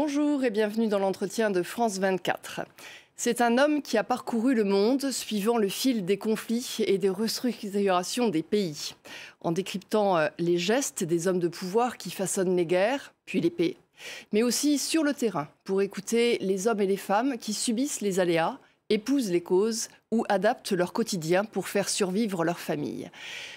Bonjour et bienvenue dans l'entretien de France 24. C'est un homme qui a parcouru le monde suivant le fil des conflits et des restructurations des pays, en décryptant euh, les gestes des hommes de pouvoir qui façonnent les guerres, puis les paix, mais aussi sur le terrain pour écouter les hommes et les femmes qui subissent les aléas, épousent les causes ou adaptent leur quotidien pour faire survivre leur famille.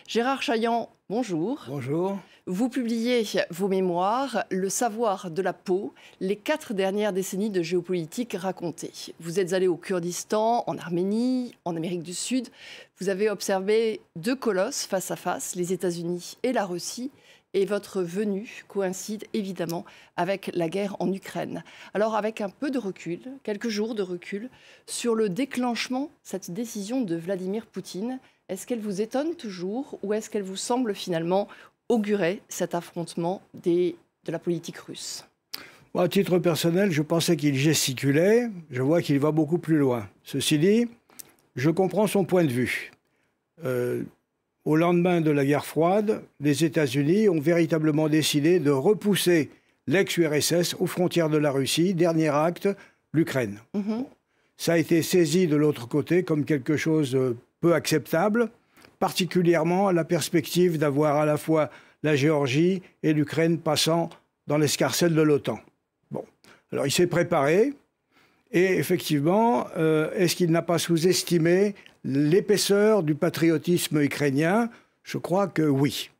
Gérard chaillant bonjour. Bonjour. Vous publiez vos mémoires, Le savoir de la peau, les quatre dernières décennies de géopolitique racontées. Vous êtes allé au Kurdistan, en Arménie, en Amérique du Sud. Vous avez observé deux colosses face à face, les États-Unis et la Russie. Et votre venue coïncide évidemment avec la guerre en Ukraine. Alors avec un peu de recul, quelques jours de recul, sur le déclenchement, cette décision de Vladimir Poutine, est-ce qu'elle vous étonne toujours ou est-ce qu'elle vous semble finalement augurait cet affrontement de la politique russe à titre personnel, je pensais qu'il gesticulait. Je vois qu'il va beaucoup plus loin. Ceci dit, je comprends son point de vue. Euh, au lendemain de la guerre froide, les États-Unis ont véritablement décidé de repousser l'ex-URSS aux frontières de la Russie. Dernier acte, l'Ukraine. Mhm. Ça a été saisi de l'autre côté comme quelque chose euh, peu acceptable particulièrement à la perspective d'avoir à la fois la Géorgie et l'Ukraine passant dans l'escarcelle de l'OTAN. Bon, alors il s'est préparé, et effectivement, euh, est-ce qu'il n'a pas sous-estimé l'épaisseur du patriotisme ukrainien Je crois que oui.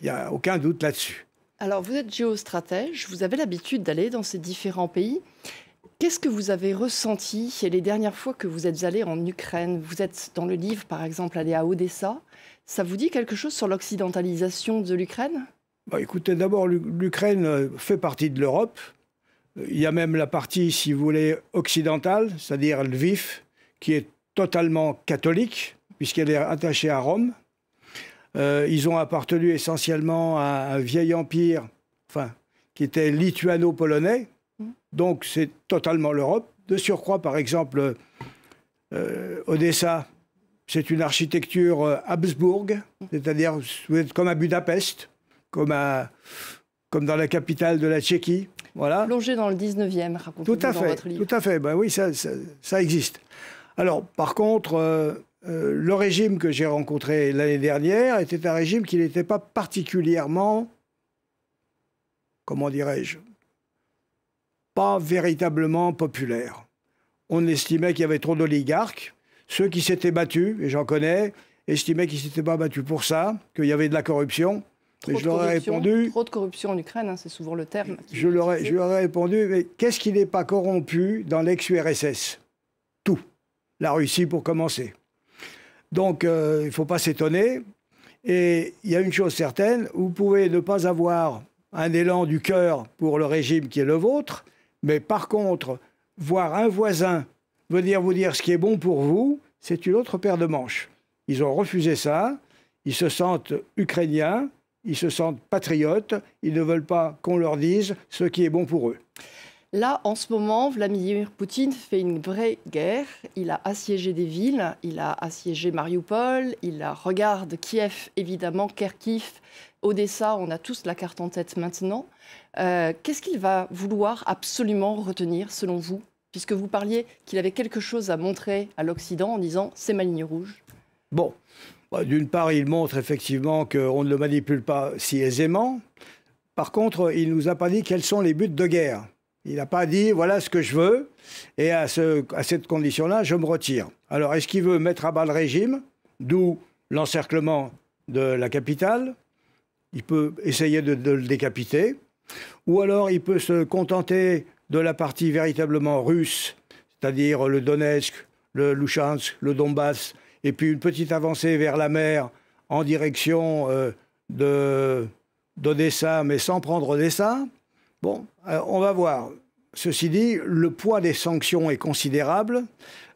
Il n'y a aucun doute là-dessus. Alors, vous êtes géostratège, vous avez l'habitude d'aller dans ces différents pays. Qu'est-ce que vous avez ressenti les dernières fois que vous êtes allé en Ukraine Vous êtes dans le livre, par exemple, allé à Odessa. Ça vous dit quelque chose sur l'occidentalisation de l'Ukraine bah, Écoutez, d'abord, l'Ukraine euh, fait partie de l'Europe. Il y a même la partie, si vous voulez, occidentale, c'est-à-dire Lviv, qui est totalement catholique, puisqu'elle est attachée à Rome. Euh, ils ont appartenu essentiellement à un vieil empire, enfin, qui était lituano-polonais, donc c'est totalement l'Europe. De surcroît, par exemple, euh, Odessa, c'est une architecture euh, Habsbourg, c'est-à-dire comme à Budapest, comme, comme dans la capitale de la Tchéquie. Voilà. Plongé dans le 19e, racontez-nous dans votre livre. Tout à fait, ben oui, ça, ça, existe. Alors, par contre, euh, le régime que j'ai rencontré l'année dernière était un régime qui n'était pas particulièrement, comment dirais-je, pas véritablement populaire. On estimait qu'il y avait trop d'oligarques. Ceux qui s'étaient battus, et j'en connais, estimaient qu'ils ne s'étaient pas battus pour ça, qu'il y avait de la corruption. et je leur ai répondu. Trop de corruption en Ukraine, hein, c'est souvent le terme. Je leur, ai, je leur répondu, mais qu'est-ce qui n'est pas corrompu dans l'ex-URSS Tout. La Russie pour commencer. Donc, euh, il ne faut pas s'étonner. Et il y a une chose certaine, vous pouvez ne pas avoir un élan du cœur pour le régime qui est le vôtre, mais par contre, voir un voisin venir vous dire ce qui est bon pour vous, c'est une autre paire de manches. Ils ont refusé ça, ils se sentent ukrainiens, ils se sentent patriotes, ils ne veulent pas qu'on leur dise ce qui est bon pour eux. Là, en ce moment, Vladimir Poutine fait une vraie guerre. Il a assiégé des villes, il a assiégé Mariupol, il regarde Kiev, évidemment, Kharkiv, Odessa, on a tous la carte en tête maintenant. Euh, qu'est-ce qu'il va vouloir absolument retenir, selon vous Puisque vous parliez qu'il avait quelque chose à montrer à l'Occident en disant c'est ma ligne rouge. Bon, bah, d'une part, il montre effectivement qu'on ne le manipule pas si aisément. Par contre, il ne nous a pas dit quels sont les buts de guerre. Il n'a pas dit voilà ce que je veux et à, cette condition-là, je me retire. Alors, est-ce qu'il veut mettre à bas le régime, d'où l'encerclement de la capitale Il peut essayer de, le décapiter. Ou alors il peut se contenter de la partie véritablement russe, c'est-à-dire le Donetsk, le Lushansk, le Donbass, et puis une petite avancée vers la mer en direction euh, d'Odessa, mais sans prendre Odessa. Bon, euh, on va voir. Ceci dit, le poids des sanctions est considérable.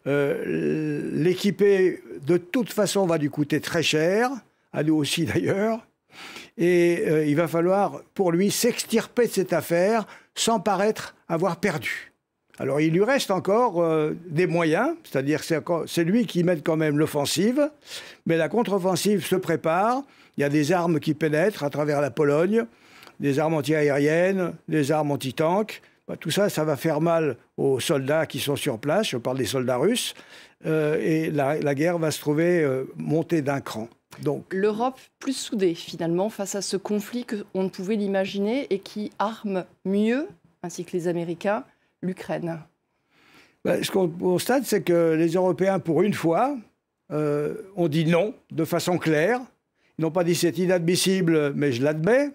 Euh, L'équiper, de toute façon, va lui coûter très cher, à nous aussi d'ailleurs. Et euh, il va falloir, pour lui, s'extirper de cette affaire sans paraître avoir perdu. Alors il lui reste encore euh, des moyens, c'est-à-dire c'est lui qui mène quand même l'offensive, mais la contre-offensive se prépare, il y a des armes qui pénètrent à travers la Pologne, des armes antiaériennes, des armes anti tank bah, tout ça, ça va faire mal aux soldats qui sont sur place, je parle des soldats russes, euh, et la, guerre va se trouver montée d'un cran l'Europe plus soudée finalement face à ce conflit qu'on ne pouvait l'imaginer et qui arme mieux, ainsi que les Américains, l'Ukraine. Bah, ce qu'on constate, c'est que les Européens, pour une fois, euh, ont dit non de façon claire. Ils n'ont pas dit c'est inadmissible, mais je l'admets.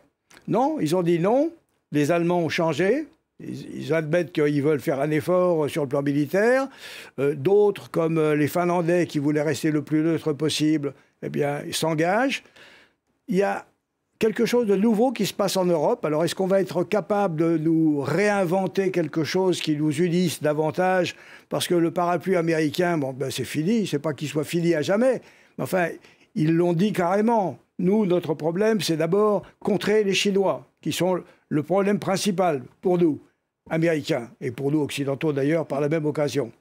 Non, ils ont dit non. Les Allemands ont changé. Ils, admettent qu'ils veulent faire un effort sur le plan militaire. Euh, d'autres, comme euh, les Finlandais, qui voulaient rester le plus neutre possible, eh bien, s'engagent. Il y a quelque chose de nouveau qui se passe en Europe. Alors, est-ce qu'on va être capable de nous réinventer quelque chose qui nous unisse davantage Parce que le parapluie américain, bon, ben, c'est fini. C'est pas qu'il soit fini à jamais. enfin, ils l'ont dit carrément. Nous, notre problème, c'est d'abord contrer les Chinois, qui sont le problème principal pour nous, Américains, et pour nous, Occidentaux d'ailleurs, par la même occasion.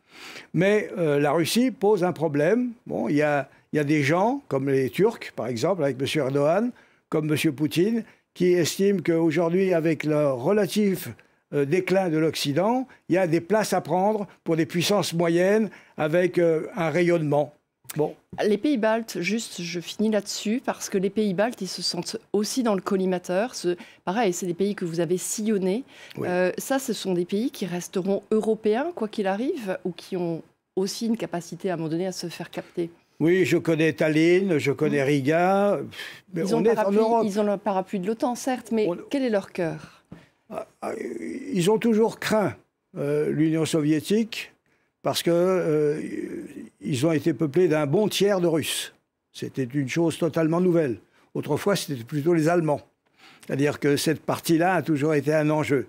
Mais euh, la Russie pose un problème. Bon, il y a il y a des gens, comme les Turcs, par exemple, avec M. Erdogan, comme M. Poutine, qui estiment qu'aujourd'hui, avec le relatif euh, déclin de l'Occident, il y a des places à prendre pour des puissances moyennes avec euh, un rayonnement. Bon. Les pays baltes, juste, je finis là-dessus, parce que les pays baltes, ils se sentent aussi dans le collimateur. pareil, c'est des pays que vous avez sillonnés. Euh, ça, ce sont des pays qui resteront européens, quoi qu'il arrive, ou qui ont aussi une capacité à un moment donné à se faire capter. Oui, je connais Tallinn, je connais Riga. Mais ils, on ont est en Europe. ils ont le parapluie de l'OTAN, certes, mais quel est leur cœur ah, ah, Ils ont toujours craint euh, l'Union soviétique parce qu'ils euh, ont été peuplés d'un bon tiers de Russes. C'était une chose totalement nouvelle. Autrefois, c'était plutôt les Allemands. C'est-à-dire que cette partie-là a toujours été un enjeu.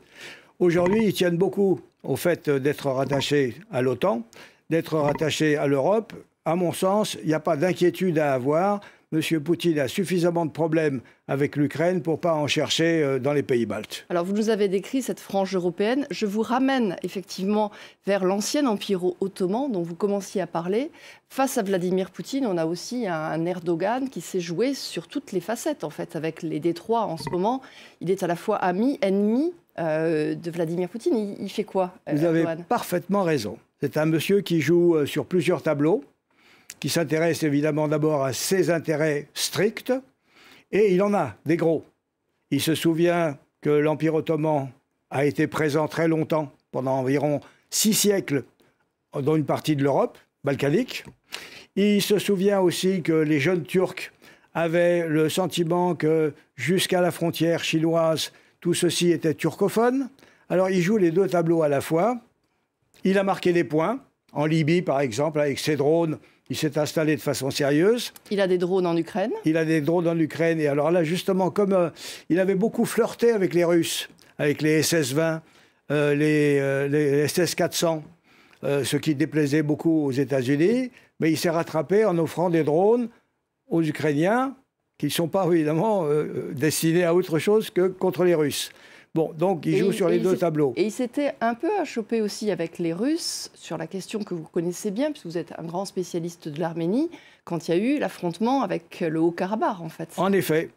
Aujourd'hui, ils tiennent beaucoup au fait d'être rattachés à l'OTAN, d'être rattachés à l'Europe à mon sens, il n'y a pas d'inquiétude à avoir. monsieur Poutine a suffisamment de problèmes avec l'Ukraine pour ne pas en chercher euh, dans les pays baltes. Alors vous nous avez décrit cette frange européenne. Je vous ramène effectivement vers l'ancien empire ottoman dont vous commenciez à parler. Face à Vladimir Poutine, on a aussi un Erdogan qui s'est joué sur toutes les facettes en fait avec les détroits en ce moment. Il est à la fois ami, ennemi euh, de Vladimir Poutine. Il, fait quoi Vous avez parfaitement raison. C'est un monsieur qui joue euh, sur plusieurs tableaux qui s'intéresse évidemment d'abord à ses intérêts stricts, et il en a des gros. Il se souvient que l'Empire ottoman a été présent très longtemps, pendant environ six siècles, dans une partie de l'Europe balkanique. Il se souvient aussi que les jeunes Turcs avaient le sentiment que jusqu'à la frontière chinoise, tout ceci était turcophone. Alors il joue les deux tableaux à la fois. Il a marqué des points. En Libye, par exemple, avec ses drones, il s'est installé de façon sérieuse. Il a des drones en Ukraine Il a des drones en Ukraine. Et alors là, justement, comme euh, il avait beaucoup flirté avec les Russes, avec les SS-20, euh, les, euh, les SS-400, ce qui déplaisait beaucoup aux États-Unis, mais il s'est rattrapé en offrant des drones aux Ukrainiens, qui ne sont pas évidemment destinés à autre chose que contre les Russes. Bon, donc il joue sur les deux tableaux. Et il s'était un peu achoppé aussi avec les Russes sur la question que vous connaissez bien, puisque vous êtes un grand spécialiste de l'Arménie, quand il y a eu l'affrontement avec le Haut-Karabakh, en fait. En effet.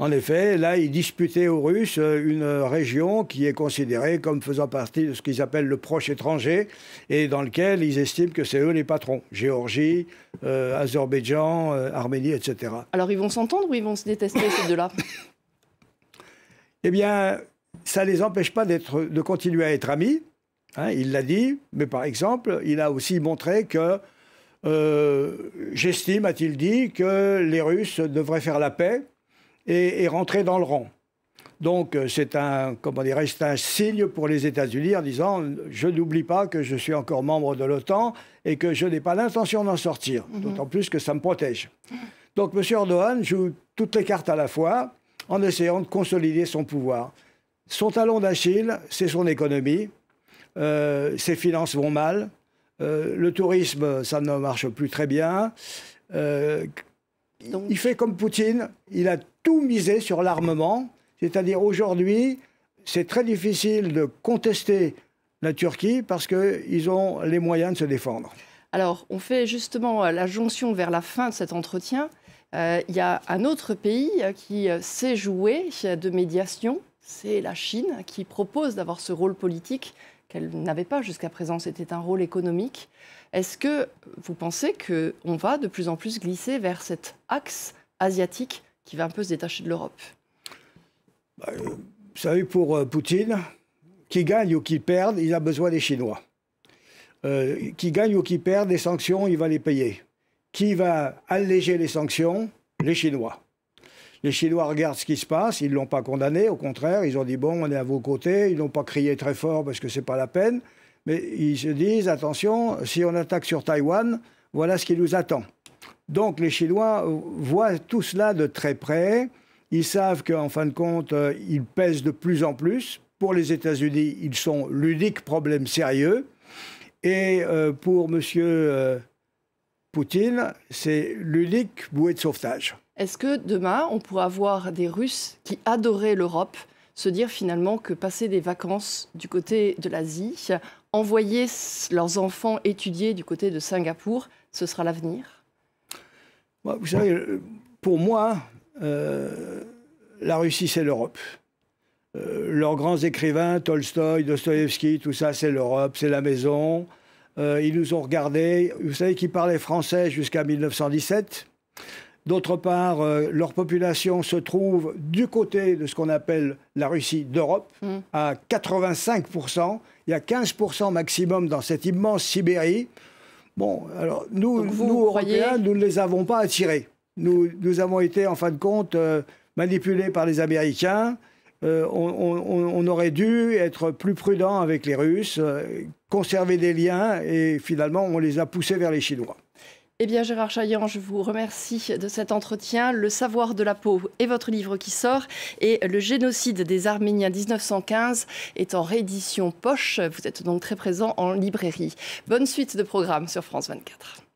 En effet, là, ils disputaient aux Russes euh, une région qui est considérée comme faisant partie de ce qu'ils appellent le proche étranger et dans lequel ils estiment que c'est eux les patrons. Géorgie, euh, Azerbaïdjan, euh, Arménie, etc. Alors ils vont s'entendre ou ils vont se détester ces deux-là Eh bien, ça ne les empêche pas de continuer à être amis. Hein, il l'a dit, mais par exemple, il a aussi montré que euh, j'estime, a-t-il dit, que les Russes devraient faire la paix et, rentrer dans le rang. Donc euh, c'est un, comment dire, un signe pour les États-Unis en disant je n'oublie pas que je suis encore membre de l'OTAN et que je n'ai pas l'intention d'en sortir, mhm. d'autant plus que ça me protège. Donc M. Erdogan joue toutes les cartes à la fois en essayant de consolider son pouvoir. Son talon d'Achille, c'est son économie. Euh, ses finances vont mal. Euh, le tourisme, ça ne marche plus très bien. Euh, il fait comme Poutine. Il a tout misé sur l'armement. C'est-à-dire aujourd'hui, c'est très difficile de contester la Turquie parce qu'ils ont les moyens de se défendre. Alors, on fait justement la jonction vers la fin de cet entretien. Il y a un autre pays qui s'est joué de médiation, c'est la Chine qui propose d'avoir ce rôle politique qu'elle n'avait pas jusqu'à présent, c'était un rôle économique. Est-ce que vous pensez qu'on va de plus en plus glisser vers cet axe asiatique qui va un peu se détacher de l'Europe Ça bah, euh, pour euh, Poutine, qui gagne ou qui perd, il a besoin des Chinois. Euh, qui gagne ou qui perd, les sanctions, il va les payer. Qui va alléger les sanctions Les Chinois. Les Chinois regardent ce qui se passe, ils ne l'ont pas condamné, au contraire, ils ont dit bon, on est à vos côtés, ils n'ont pas crié très fort parce que ce n'est pas la peine, mais ils se disent attention, si on attaque sur Taïwan, voilà ce qui nous attend. Donc les Chinois voient tout cela de très près, ils savent qu'en fin de compte, euh, ils pèsent de plus en plus. Pour les États-Unis, ils sont l'unique problème sérieux. Et euh, pour M. Euh, Poutine, c'est l'unique bouée de sauvetage. Est-ce que demain, on pourra voir des Russes qui adoraient l'Europe se dire finalement que passer des vacances du côté de l'Asie, envoyer leurs enfants étudier du côté de Singapour, ce sera l'avenir Vous savez, pour moi, euh, la Russie, c'est l'Europe. Euh, leurs grands écrivains, Tolstoï, Dostoïevski, tout ça, c'est l'Europe, c'est la maison. Euh, ils nous ont regardés. Vous savez qu'ils parlaient français jusqu'à 1917. D'autre part, euh, leur population se trouve du côté de ce qu'on appelle la Russie d'Europe, hmm. à 85%. Il y a 15% maximum dans cette immense Sibérie. Bon, alors nous, nous Européens, nous ne les avons pas attirés. Nous, nous avons été, en fin de compte, euh, manipulés par les Américains. Euh, on, on, aurait dû être plus prudent avec les Russes, conserver des liens, et finalement, on les a poussés vers les Chinois. Eh bien, Gérard Chaillan, je vous remercie de cet entretien. Le savoir de la peau est votre livre qui sort et Le génocide des Arméniens 1915 est en réédition poche. Vous êtes donc très présent en librairie. Bonne suite de programme sur France 24.